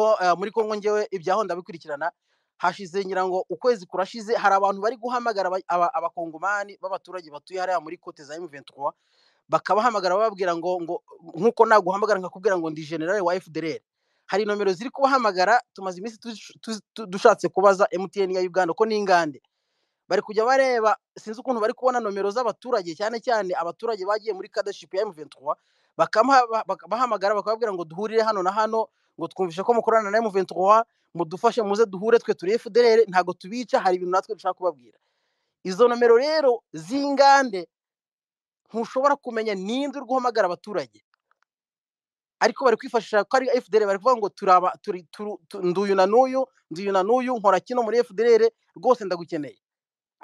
Eh, muri Kongo ngewe ibyaho ndabikurikirana hashize ngira ngo ukwezi kurashize hari abantu bari guhamagara abakongomani b'abaturage batuye hariya muri kote za M23 bakabahamagara bababwira ngo ngo nkuko naguhamagara nkakubwira ngo ndi general wa FDLR hari nomero ziri kubahamagara tumaze iminsi dushatse kubaza MTN ya Uganda ko ingande bari kujya bareba sinzi ukuntu bari kubona nomero z'abaturage cyane cyane abaturage bagiye muri cadaship ya m bakabahamagara bakababwira ngo duhurire hano na hano ngo twumvishe ko mukorana na M23 mudufashe muze duhure twe turi FDLR ntago tubica hari ibintu natwe dushaka kubabwira izo nomero rero z'ingande ntushobora kumenya ninde uri guhamagara abaturage ariko bari kwifashisha ko ari FDLR bari kuvuga ngo turaba nduyu na n'uyu nduyu na n'uyu nkora kino muri FDLR rwose ndagukeneye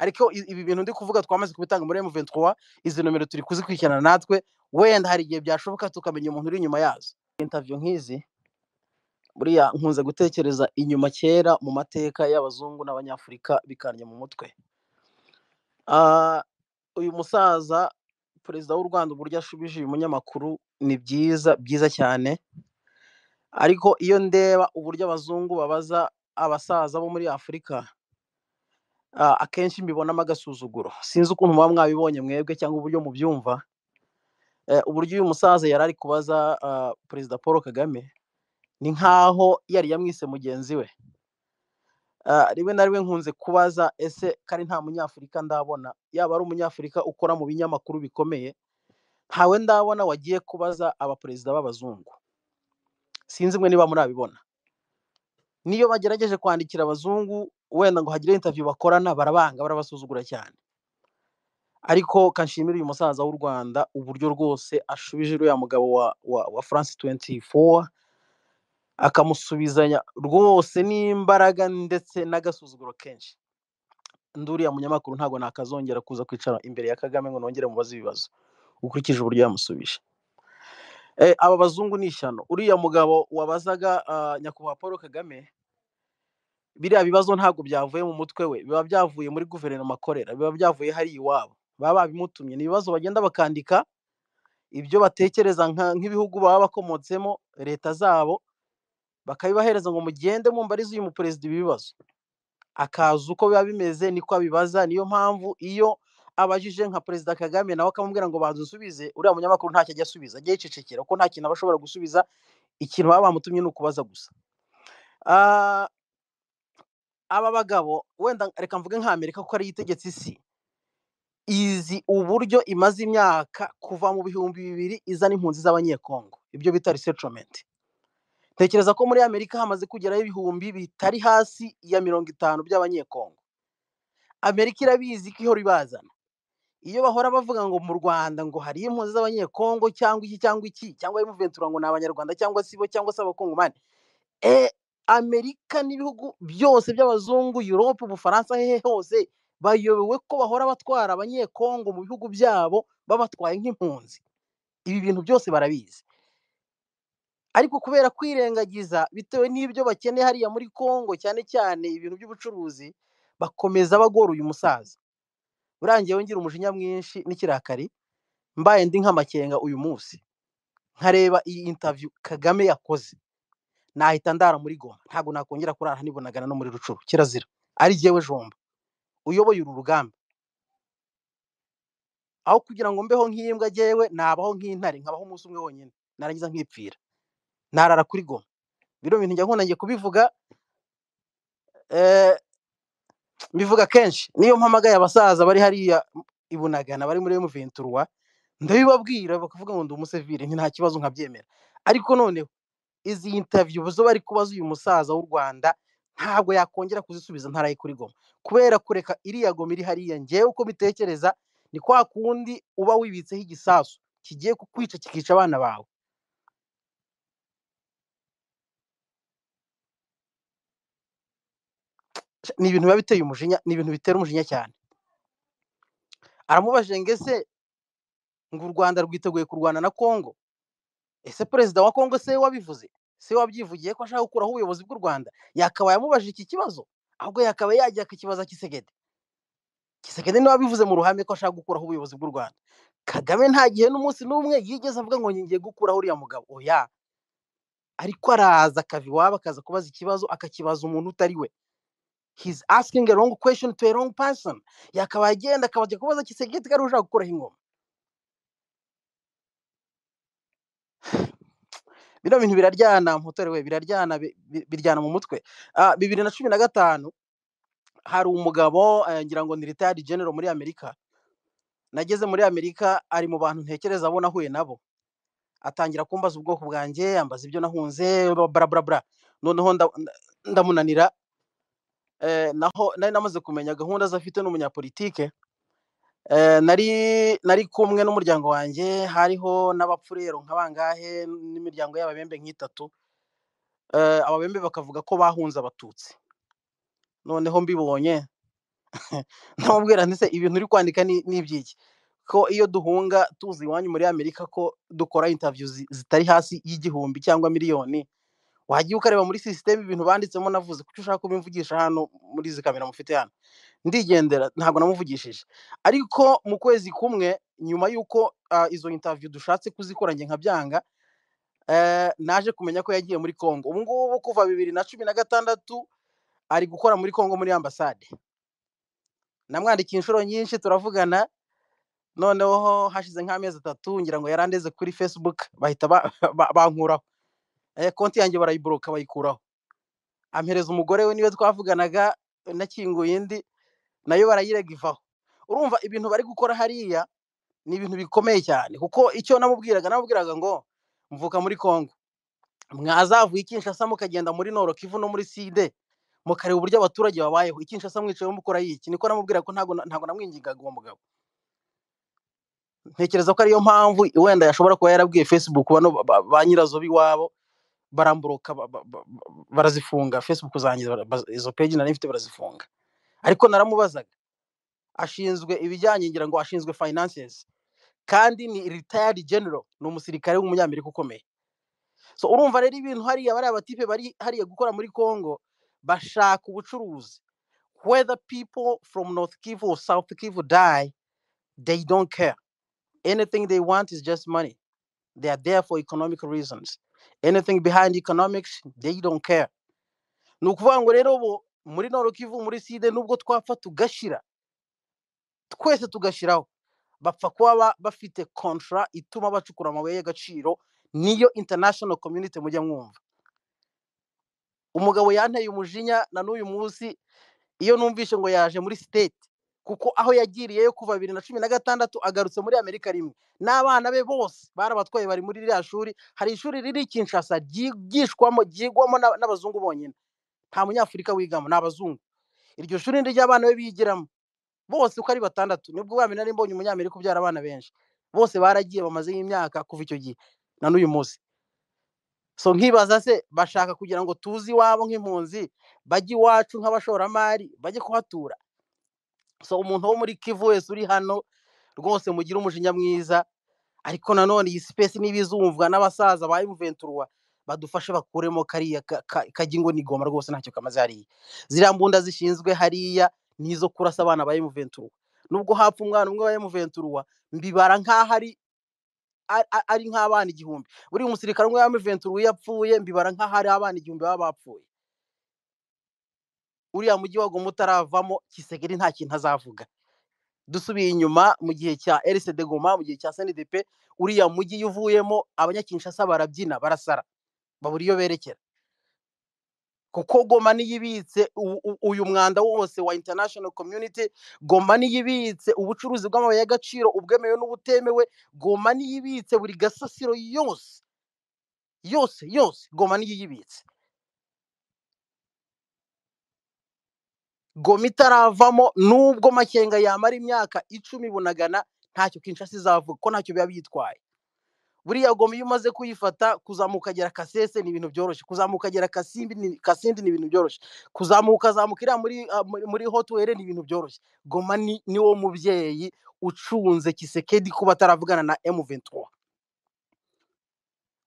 ariko ibi bintu ndi kuvuga twamaze kubitanga muri M23 izi nomero turi kuzikurikirana natwe wenda hari igihe byashoboka tukamenya umuntu uri inyuma yazo interview nk'izi buriya nkunze gutekereza inyuma kera mu mateka y'abazungu n'abanyafurika bikanje mu mutwe ah, uyu musaza perezida w'u rwanda uburyo ashubije uyu munyamakuru ni byiza byiza cyane ariko iyo ndeba uburyo abazungu babaza abasaza bo muri afurika ah, akenshi mbibonamo agasuzuguro sinzi ukuntu muba mwabibonye mwebwe cyangwa uburyo mubyumva eh, uburyo uyu musaza yari ari kubaza ah, perezida paul kagame ni nk'aho yari yamwise mugenzi we ah, rimwe na rimwe nkunze kubaza ese kari nta munyafurika ndabona yaba ari umunyafurika ukora mu binyamakuru bikomeye ntawe ndabona wagiye kubaza abaperezida b'abazungu sinzi mwe niba murabibona niyo bagerageje kwandikira abazungu wenda ngo hagire interview bakorana barabanga barabasuzugura cyane ariko kanshimira uyu musaza w'u rwanda uburyo rwose ashubije uriya mugabo wa wa, wa france 24 akamusubizanya rwose n'imbaraga ndetse n'agasuzuguro kenshi nduriya munyamakuru ntabwo nakazongera kuza kwicara imbere ya kagame ngo nongere mubaze ibibazo ukurikije uburyo yamusubije eh, aba bazungu ni ishyano uriya mugabo wabazaga ah, nyakubahwa paul kagame biriya bibazo ntabwo byavuye mu mutwe we biba byavuye muri guverinoma akorera biba byavuye hari iwabo baba babimutumye ni ibibazo bagenda bakandika ibyo batekereza nk'ibihugu baba bakomotsemo leta zabo bakabibahereza ngo mugende mwumva arizo uyu muperezida ibibazo akaza uko biba bimeze niko abibaza niyo mpamvu iyo abajije nka perezida kagame nawe akamubwira ngo banza usubize uriya munyamakuru ntacyo ajya asubiza ajya yicecekera kuko nta kintu aba ashobora gusubiza ikintu baba bamutumye ni ukubaza gusa ah, aba bagabo wenda reka mvuge Amerika kuko ariyo itegetse isi izi uburyo imaze imyaka kuva mu bihumbi bibiri izana impunzi z'abanyekongo ibyo bita resetomenti Tekereza ko muri Amerika hamaze kugeraho ibihumbi bitari hasi ya mirongo itanu by'abanyekongo. Amerika irabizi ko ihora ibazana. Iyo bahora bavuga ngo mu Rwanda ngo hari impunzi z'abanyekongo cyangwa iki cyangwa iki cyangwa bimuventura ngo ni abanyarwanda cyangwa si bo cyangwa se abakongomani. E, Amerika n'ibihugu byose by'abazungu, Europe, Ubufaransa, hehe hose bayobewe ko bahora batwara abanyekongo mu bihugu byabo babatwaye nk'impunzi. Ibi bintu byose barabizi. ariko kubera kwirengagiza bitewe n'ibyo bakeneye hariya muri Congo cyane cyane ibintu by'ubucuruzi bakomeza bagora uyu musaza burangiye ngira umujinya mwinshi n'ikirakari mbaye ndi nk'amakenga uyu munsi nkareba iyi interview kagame yakoze nahita ndara muri goma ntabwo nakongera kurara nibonagana no muri rucuru kirazira ari jyewe jomba uyoboye uru rugamba aho kugira ngo mbeho nk'imbwa jyewe nabaho nk'intare nkabaho umunsi umwe wonyine narangiza nkipfira ntarara kuri goma biro bintu njya nkunda ngiye kubivuga eh, mbivuga kenshi niyo mpamagaye abasaza bari hariya i bari muri emuventuruwa ndabibabwira bakavuga ngo ndi umusivire nti nta kibazo nkabyemera ariko noneho izi intaviyu zo bari kubaza uyu musaza w'u rwanda ntabwo yakongera kuzisubiza ntarayi kuri goma kubera kureka iriya goma iri hariya ngewe uko bitekereza ni kwa kundi uba wibitseho igisasu kigiye kukwica kikica abana bawe ni ibintu biba biteye umujinya ni ibintu bitera umujinya cyane aramubajije ngo ese ngo u rwanda rwiteguye kurwana na Congo ese perezida wa Congo se wabivuze se wabyivugiye ko ashaka gukuraho ubuyobozi bw'u rwanda yakaba yamubajije iki kibazo ahubwo yakaba yajya ku kibazo cy'isegede kisekedi niwe wabivuze mu ruhame ko ashaka gukuraho ubuyobozi bw'u rwanda kagame nta gihe n'umunsi n'umwe yigeze avuga ngo ngiye gukuraho uriya mugabo oya ariko araza akava iwabo akaza kubaza ikibazo akakibaza umuntu utari we he's asking a wrong question to a wrong agenda akabajya kubaza kisegeti kari ushaka gukuraho ingoma bino bintu biraryana mutore we biraryana biryana mu mutwe ah, bibiri na cumi na gatanu hari umugabo eh, ngira ngo ni ritayari genero muri amerika nageze muri amerika ari mu bantu ntekereza abo nahuye nabo atangira kumbaza ubwoko bwanjye yambaza ibyo nahunze barabarabara noneho ndamunanira Eh, naho nari namaze kumenya gahunda zafite n'umunyapolitike eh, nari nari kumwe n'umuryango wanjye hariho n'abapfurero nkabangahe n'imiryango y'ababembe nk'itatu eh, ababembe bakavuga ko bahunze abatutsi noneho mbibonye ndamubwira ndetse ibintu uri kwandika ni ko iyo duhunga tuzi iwanyu muri amerika ko dukora intaviyu zitari hasi y'igihumbi cyangwa miliyoni wajya ukareba muri sisiteme ibintu banditsemo navuze kuko ushaka kubimvugisha hano muri izi kamera mufite hano ndigendera ntabwo namuvugishije ariko mu kwezi kumwe nyuma y'uko ah, izo intaviyu dushatse kuzikoranye nka byanga eh, naje kumenya ko yagiye muri congo ubu ngubu kuva bibiri na cumi na gatandatu ari gukora muri congo muri ambasade namwandikiye inshuro nyinshi turavugana noneho hashize nk'amezi atatu ngira ngo yarandeze kuri facebook bahita bankuraho Eh, konti yanjye barayiboroka bayikuraho ampereza umugore we niwe twavuganaga nakinguye indi nayo barayiregivaho urumva ibintu bari gukora hariya ni ibintu bikomeye cyane kuko icyo namubwiraga namubwiraga ngo mvuka muri kongo mwazavuye ikinshasa mukagenda muri noro kivu no muri side mukareba uburyo abaturage babayeho ikinshasa mwicaye mukora yiki niko namubwira ko ntabwo namwingingaga uwo mugabo ntekereza ko ariyo mpamvu wenda yashobora kuba yarabwiye facebook ba nyirazo b'iwabo baramburuka barazifunga facebook zanjye izo peji nari mfite barazifunga ariko naramubazaga ashinzwe ibijyanye ngira ngo ashinzwe finances kandi ni retired general ni umusirikare w'umunyamerika ukomeye so urumva rero ibintu hariya bariya batipe bari hariya gukora muri congo bashaka ubucuruzi whether people from north kivu or south kivu die they don't care anything they want is just money they are there for economic reasons anything behind economics they don't care ni ukuvuga ngo rero ubu muri Kivu muri side nubwo twapfa tugashira twese tugashyiraho bapfa kuba bafite kontra ituma bacukura amabuye y'agaciro niyo international community mujya mwumva umugabo yanteye umujinya na n'uyu munsi iyo numvishe ngo yaje muri state kuko aho yagiriyeyo kuva bibiri na cumi na gatandatu agarutse muri amerika rimwe n'abana be bose barabatwaye bari muri ririya shuri hari ishuri riri kinshasa ryigishwamo ryigwamo n'abazungu bonyine nta munyafurika wigamo ni abazungu iryo shuri ry'abana be bigiramo bose uko ari batandatu nibwo wamenya nari mbonye umunyamerika ubyara abana benshi bose baragiye bamazeho imyaka kuva icyo gihe na n'uyu munsi so nkibaza se bashaka kugira ngo tuzi iwabo nk'impunzi bajye iwacu nk'abashoramari bajye kuhatura so umuntu wo muri kivu wese uri hano rwose mugira umujinya mwiza ariko nanone iyi sipesi n'ibizumvwa n'abasaza ba imuventurwa badufashe bakuremo kariya kajya ingo nigoma rwose ntacyo kamaze hariya ziriya mbunda zishinzwe hariya nizo kurasa abana ba emuventurwa nubwo hapfa umwana umwe wa emuventurwa mbibara nk'aho ari ari nk'abana igihumbi buriya umusirikare umwe wa emuventurwa iyo apfuye mbibara nk'aho ari abana igihumbi baba bapfuye uriya mujyi wa Goma utaravamo Kisegeri nta kintu azavuga dusubiye inyuma mu gihe cya de Goma mu gihe cya SNDP uriya mujyi iyo uvuyemo abanyakinshasa barabyina barasara babura iyo berekera kuko Goma niyo ibitse uyu mwanda wose wa international community Goma niyibitse ubucuruzi bw'amabuye y'agaciro ubwemewe n'ubutemewe Goma niyo buri gasasiro yose yose yose Goma niyo goma itaravamo nubwo makenga yamara imyaka icumi bunagana ntacyo Kinshasa izavuga ko ntacyo biba byitwaye buriya goma iyo umaze kuyifata kuzamuka agera kasese ni ibintu byoroshye kuzamuka agera kasindi ni ibintu byoroshye kuzamuka azamuka iriya muri ah, hotuwere ni ibintu byoroshye goma ni wo mubyeyi ucunze kisekedi kuba ataravugana na emuventura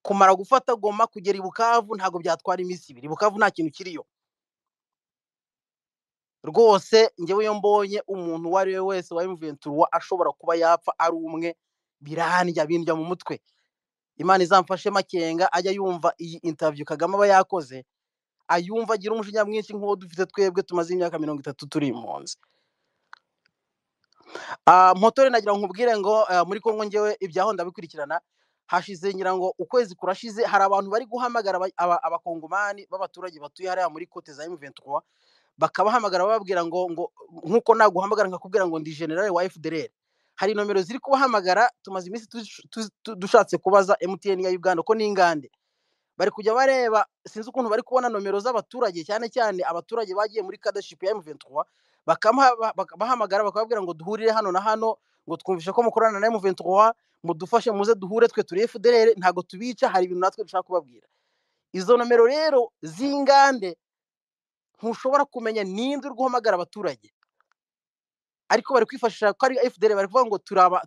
kumara gufata goma kugera i bukavu ntabwo byatwara iminsi ibiri bukavu nta kintu kiriyo rwose ngewe iyo mbonye umuntu uwo ari we wese wa emuventuruwa ashobora kuba yapfa ari umwe birandya bindya mu mutwe imana izamfashe makenga ajya yumva iyi intaviyu kagame aba yakoze ayumva agira umujinya mwinshi nk'uwo dufite twebwe tumaze imyaka mirongo itatu turi impunzi ah, motore nagira ngo nkubwire ngo ah, muri kongo ngewe ibyaho ndabikurikirana hashize ngira ngo ukwezi kurashize hari abantu bari guhamagara abakongomani b'abaturage batuye hariya muri kote za emuventuruwa bakabahamagara bababwira ngo ngo nk'uko naguhamagara nkakubwira ngo ndi generale wa FDLR hari nomero ziri kubahamagara tumaze iminsi dushatse kubaza MTN ya Uganda ko n'ingande bari kujya bareba sinzi ukuntu bari kubona nomero z'abaturage cyane cyane abaturage bagiye muri kadaship ya M23 bakabahamagara bakababwira ngo duhurire hano na hano ngo twumvishe ko mukorana na M23 mudufashe muze duhure twe turi FDLR ntago tubica hari ibintu natwe dushaka kubabwira izo nomero rero z'ingande ntushobora kumenya ninde uri guhamagara abaturage ariko bari kwifashisha ko ari FDR bari kuvuga ngo turaba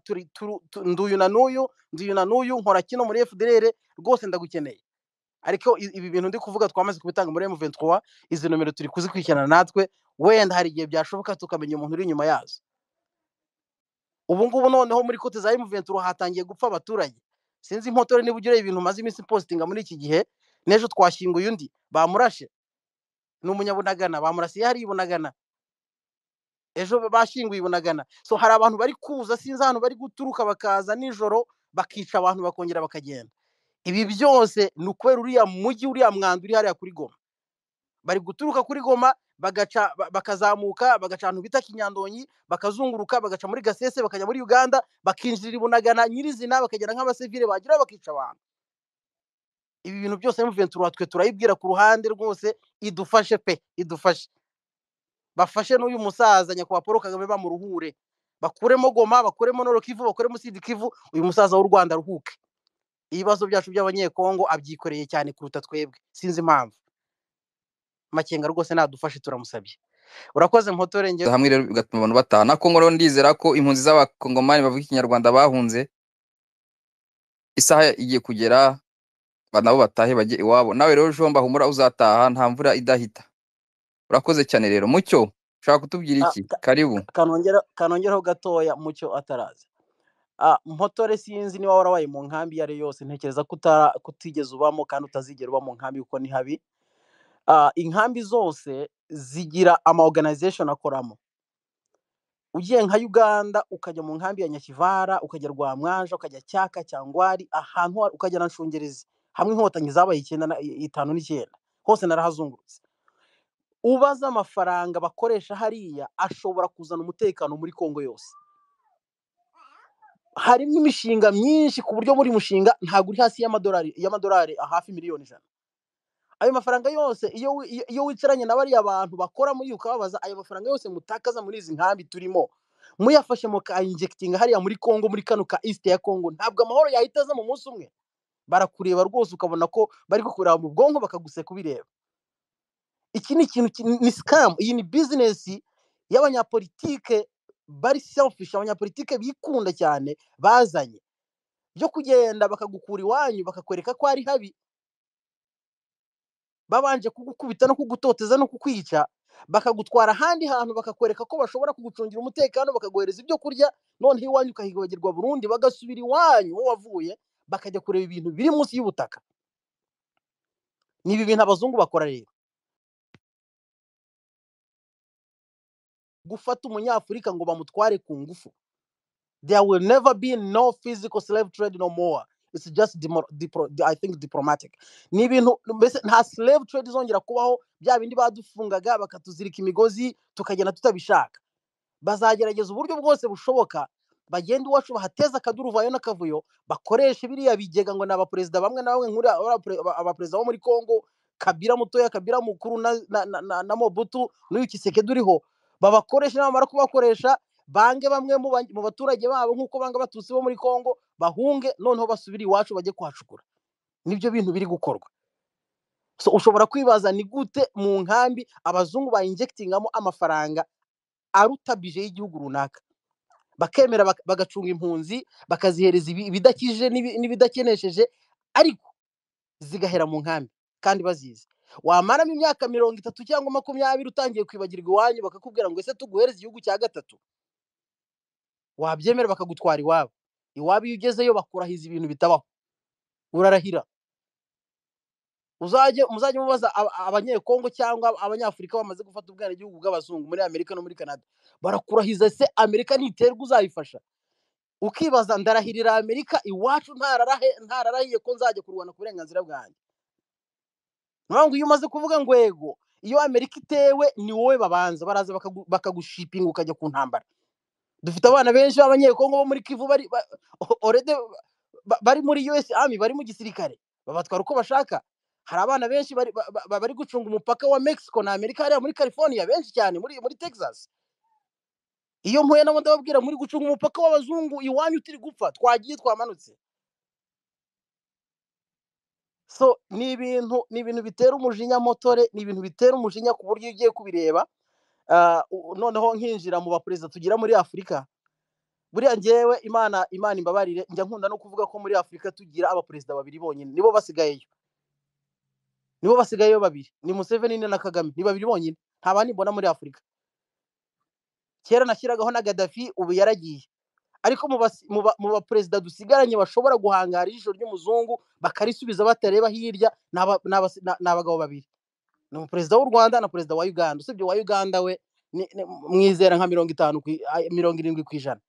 nduyu na n'uyu nduyu na n'uyu nkora kino muri FDR rwose ndagukeneye ariko ibi bintu ndi kuvuga twamaze kubitanga muri m izi nomero turi kuzikurikirana natwe wenda hari igihe byashoboka tukamenya umuntu uri inyuma yazo ubu ngubu noneho muri kote za m hatangiye gupfa abaturage sinzi impotore niba ugira ibintu maze iminsi positinga muri iki gihe n'ejo twashyinguye undi bamurashe ni umunyabunagana bamurasiye hari ibunagana ejo bashinguye ibunagana so hari abantu bari kuza sinzi ahantu bari guturuka bakaza nijoro bakica abantu bakongera bakagenda ibi byose ni ukubera uriya mujyi uriya mwanda uri hariya kuri goma bari guturuka kuri goma bagaca bakazamuka bagaca ahantu bita kinyandonyi bakazunguruka bagaca muri gasese bakajya muri uganda bakinjirira ibunagana nyirizina bakagera nk'abasivire bagira bakica abantu ibi bintu byose mventura twe turayibwira ku ruhande rwose idufashe pe idufashe bafashe n'uyu musaza nyakubahwa paul kagame bamuruhure bakuremo goma bakuremo norokivu bakuremo sidikivu uyu musaza w'u rwanda aruhuke ibibazo byacu by'abanyekongo abyikoreye cyane kuruta twebwe sinzi impamvu makenga rwose nadufashe turamusabye urakoze ngewe hamwe rero bigatuma abantu bataha nako ngoro ndizera ko impunzi z'abakongomani bavuga ikinyarwanda bahunze isaha igiye kugera nabo batahe bajye iwabo nawe rero jomba humura uzataha nta mvura idahita urakoze cyane rero mucyo ushaka kutubwira ah, iki karibu kanongeraho gatoya mucyo ataraza ah, mpotore sinzi niba warabaye mu nkambi iyo ari yose ntekereza ko utigeze ubamo kandi utazigera uba mu nkambi kuko ni habi ah, inkambi zose zigira ama organization akoramo ugiye nka uganda ukajya mu nkambi ya nyakivara ukajya rwamwaje ukajya cyaka cyangwa ari ahantu ukajya na nshungerezi hamwe inkotanyi zabaye icyenda itanu n'icyenda hose narahazungurutse ubaza amafaranga bakoresha hariya ashobora kuzana umutekano muri congo yose harimo imishinga myinshi ku buryo muri mushinga ntabwo uri hasi y'amadolari y'amadolari hafi miliyoni ijana ayo mafaranga yose iyo wicaranye na bariya bantu bakora muri ukababaza ayo mafaranga yose mutakaza muri izi nkambi turimo muyafashe mu ka injekitinga hariya muri congo muri kano ka isite ya congo ntabwo amahoro yahita aza mu munsi umwe barakureba rwose ukabona ko bari kukureba mu bwonko bakaguseka ubireba iki ni ikintu ni sikamu iyi ni bizinesi y'abanyapolitike bari sefushi abanyapolitike bikunda cyane bazanye byo kugenda bakagukura iwanyu bakakwereka ko ari habi babanje kugukubita no kugutoteza no kukwica bakagutwara ahandi hantu bakakwereka ko bashobora kugucungira umutekano bakaguhereza ibyo kurya noneho iwanyu ukahibagirwa burundu bagasubira iwanyu wavuye bakajya kureba ibintu biri munsi y'ubutaka ni ibi bintu abazungu bakora rero gufata umunyafurika ngo bamutware ku ngufu there will never be no physical slave trade no more it's just I think diplomatic ni ibintu mbese nta slave trade izongera kubaho bya bindi badufungaga bakatuzirika imigozi tukagenda tutabishaka bazagerageza uburyo bwose bushoboka bagende iwacu bahateze akaduruvayo n'akavuyo bakoresha biriya bigega ngo ni abaperezida bamwe na bamwe nk'uriya abaperezida bo muri congo kabira mutoya kabira mukuru na mobutu n'uyu kiseke duriho babakoresha nabamara kubakoresha bange bamwe mu baturage babo nk'uko banga batutsi bo muri congo bahunge noneho basubire iwacu bajye kuhacukura nibyo bintu biri gukorwa ushobora kwibaza ni gute mu nkambi abazungu bayinjekitingamo amafaranga aruta y'igihugu runaka bakemera bagacunga impunzi bakazihereza ibidakije n'ibidakenesheje ariko zigahera mu nkambi kandi bazizi wamaramo imyaka mirongo itatu cyangwa makumyabiri utangiye kwibagirwa iwanyu bakakubwira ngo ese tuguhereze igihugu cya gatatu wabyemera bakagutwara iwabo iwabo iyo ugezeyo bakurahiza ibintu bitabaho urarahira uzajye muzajye mubaza abanyekongo cyangwa abanyafurika bamaze gufata ubwenegihugu bw'abazungu muri amerika no muri canada barakurahiza se amerika ntiterwa uzayifasha ukibaza ndarahirira amerika iwacu ntararahiye ko nzajya kurwana ku burenganzira bwanjye niyo iyo umaze kuvuga ngo ego iyo amerika itewe ni wowe babanza baraza bakagushipinga ukajya ku ntambara dufite abana benshi b'abanyekongo bo muri kivu bari bari muri us army bari mu gisirikare babatwara uko bashaka hari abana benshi bari gucunga umupaka wa mexico na amerika hariya muri california benshi cyane muri texas iyo mpuye nabo ndababwira muri gucunga umupaka w'abazungu iwanyu utiri gupfa twagiye twamanutse so ni ibintu ni ibintu bitera umujinya motore ni ibintu bitera umujinya ku buryo ugiye kubireba uh, noneho nkinjira mu baperezida tugira muri afurika buriya ngewe imana imana imbabarire njya nkunda no kuvuga ko muri afurika tugira abaperezida babiri bonyine nibo basigayeyo nibo basigayeyo babiri ni Museveni na Kagame ni babiri bonyine nta bandi mbona muri Afurika kera nashyiragaho na Gaddafi ubu yaragiye ariko mu baperezida dusigaranye bashobora guhangara ijisho ry'umuzungu bakarisubiza batareba hirya ni abagabo babiri ni umuperezida w'u Rwanda na perezida wa Uganda usibye wa Uganda we mwizera nka mirongo itanu mirongo irindwi ku ijana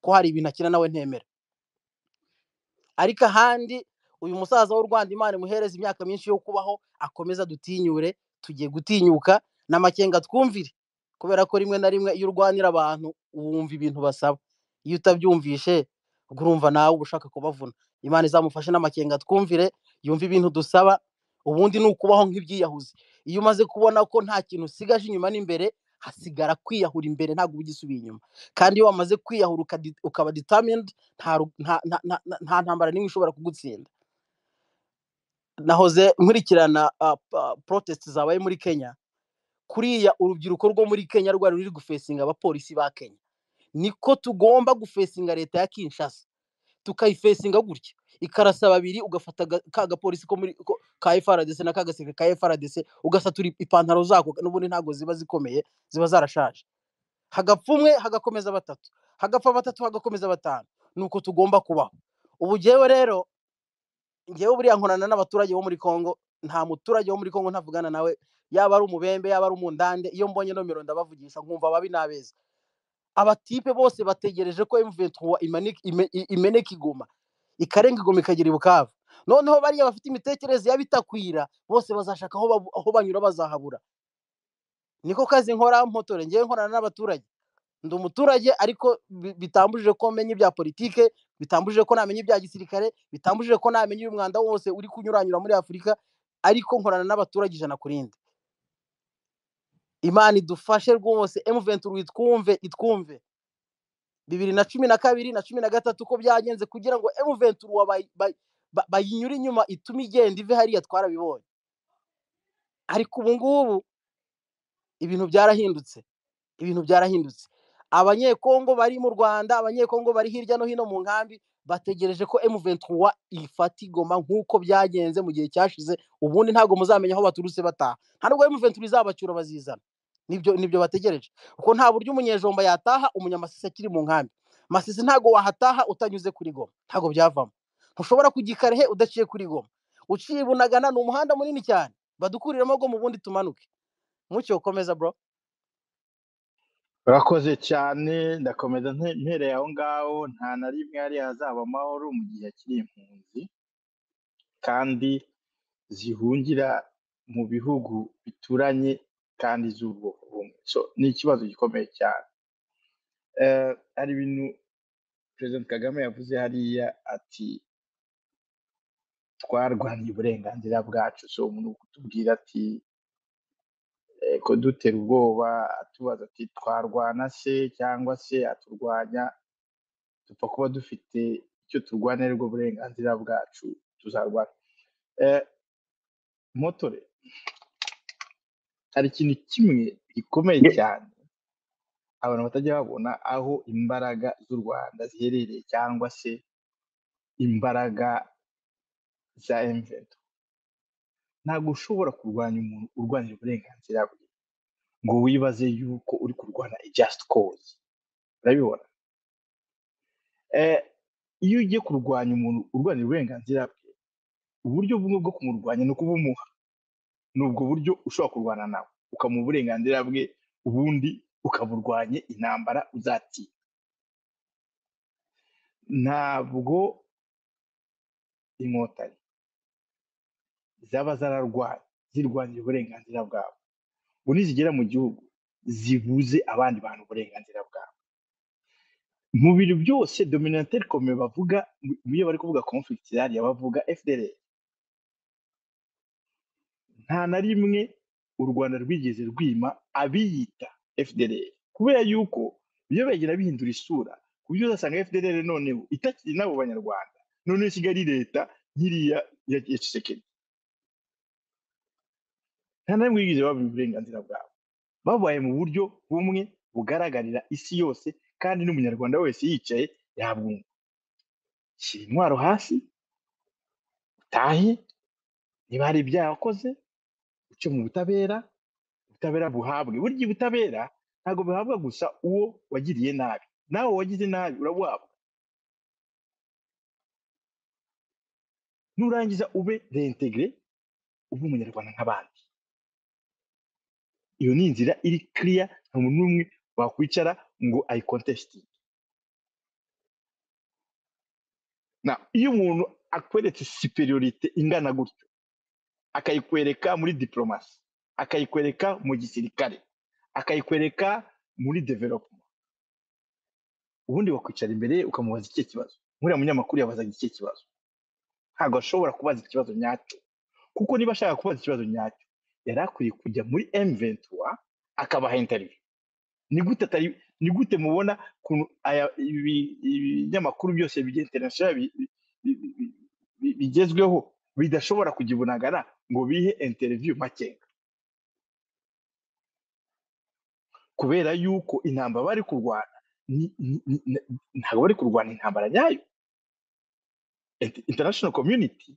ko hari ibintu akina nawe ntemera ariko ahandi uyu musaza w'u Rwanda imana imuhereza imyaka myinshi yo kubaho akomeza dutinyure tugiye gutinyuka n'amakenga twumvire kubera ko rimwe na rimwe iyo urwanira abantu wumva ibintu basaba iyo utabyumvishe urumva nawe uba ushaka kubavuna imana izamufashe n'amakenga twumvire yumve ibintu dusaba ubundi ni ukubaho nk'ibyiyahuzi iyo umaze kubona ko nta kintu usigaje inyuma n'imbere hasigara kwiyahura imbere ntabwo uba ugisubiye inyuma kandi iyo wamaze kwiyahura ukaba determined nta ntambara n'imwe ishobora kugutsinda nahoze nkurikirana protest zabaye muri Kenya kuriya urubyiruko rwo muri Kenya rwari ruri gufesinga abapolisi ba Kenya niko tugomba gufesinga leta ya Kinshasa tukayifesinga gutya ikarasa babiri ugafata ka gapolisi ka FRDC na ka gasirikare ka FRDC ugasatura ipantaro zako n'ubundi ntago ziba zikomeye ziba zarashaje hagapfa umwe hagakomeza batatu hagapfa batatu hagakomeza batanu nuko tugomba kubaho ubu rero njyewe buriya nkorana n'abaturage bo muri Congo nta muturage wo muri Congo ntavugana nawe yaba ari umubembe yaba ari umundande iyo mbonye nomero ndabavugisha nkumva ababi n'abeza abatipe bose bategereje ko M23 imeneka igoma ikarenga igoma ikagira ibukavu noneho bariya bafite imitekerereze y'abitakwira bose bazashaka aho banyura bazahabura niko kazi nkora mpotore ngewe nkorana n'abaturage ndi umuturage ariko bitambujije ko menya ibya politike bitambujije ko namenya ibya gisirikare bitambujije ko namenya uyu mwanda wose uri kunyuranyura muri afurika ariko nkorana n'abaturage ijana ku rindi imana idufashe rwose emuventuri itwumve itwumve bibiri na cumi na kabiri na cumi na gatatu uko byagenze kugira ngo emuventuri bayinyure inyuma itume igenda ive hariya twarabibonye ariko ubu ngubu ibintu byarahindutse ibintu byarahindutse abanyekongo bari mu rwanda abanyekongo bari hirya no hino mu nkambi bategereje ko M23 ifata igoma nk'uko byagenze mu gihe cyashize ubundi ntabwo muzamenya aho baturutse bataha nta nubwo m izabacyura bazizana nibyo nibyo bategereje kuko nta buryo umunyejomba yataha umunyamasisi akiri mu nkambi masisi ntabwo wahataha utanyuze kuri goma ntabwo byavamo ntushobora kugikarehe udaciye kuri goma uciye bunagana ni umuhanda munini cyane badukuriramo goma ubundi tumanuke mucyo komeza bro urakoze cyane ndakomeza mpereye aho ngaho nta na rimwe hari hazaba amahoro mu gihe akiri impunzi kandi zihungira mu bihugu bituranye kandi z'ubwoko bumwe ni ikibazo gikomeye cyane eh, hari ibintu perezida kagame yavuze hariya ati twarwaniye uburenganzira bwacu so umuntu kutubwira ati kudutera ubwoba atubaza ati twarwana se cyangwa se aturwanya dupfa kuba dufite icyo turwanira ubwo burenganzira bwacu tuzarwara eh, motore hari ikintu kimwe gikomeye cyane abantu batajya babona aho imbaraga z'u rwanda ziherereye cyangwa se imbaraga za emuventi Ntabwo ushobora kurwanya umuntu urwanira uburenganzira bwe ngo wibaze yuko uri kurwana just cause urabibona eh, iyo ugiye kurwanya umuntu urwanira uburenganzira bwe uburyo bumwe bwo kumurwanya ni ukubumuha ni ubwo buryo ushobora kurwana nawe ukamuha uburenganzira bwe ubundi ukaburwanya intambara uzatsinda ntabwo inkotanyi zaba zararwaye zirwanira uburenganzira bwabo ngo nizigera mu gihugu zibuze abandi bantu uburenganzira bwabo mu bintu byose dominateri kome bavuga iyo bari kuvuga conflict yariya bavuga fdr nta na rimwe u rwanda rwigeze rwima abiyita fdr kubera yuko iyo bagera bihindura isura ku buryo uzasanga fdr noneho itakiri nabo banyarwanda noneho isigaye ari leta nk'iriya ya kisekedi nta na rimwe bigeze uburenganzira bwabo babaye mu buryo bumwe bugaragarira isi yose kandi n'umunyarwanda wese yicaye yabwumva shyira intwaro hasi utahe niba hari ibyaha wakoze uce mu butabera ubutabera buhabwe burya ubutabera ntabwo buhabwa gusa uwo wagiriye nabi nawe wagize nabi urabuhabwa nurangiza ube rentegire ube umunyarwanda nk'abandi iyo ni inzira iri kiriya nta muntu n'umwe wakwicara ngo ayikontesitinge iyo umuntu akweretse superiorite ingana gutyo akayikwereka muri diporomasi akayikwereka mu gisirikare akayikwereka muri developuma ubundi wakwicara imbere ukamubaza icyo kibazo nkuriya munyamakuru yabazaga ikihe kibazo ntabwo ashobora kubaza ikibazo nyacyo kuko niba ashaka kubaza ikibazo nyacyo yari akwiye kujya muri emuventura akabaha interineti ni gute mubona ibinyamakuru byose bya interineti bigezweho bidashobora kujya ibunagara ngo bihe interiviyu makenga kubera yuko intambara bari kurwana ntabwo bari kurwana intambara nyayo international community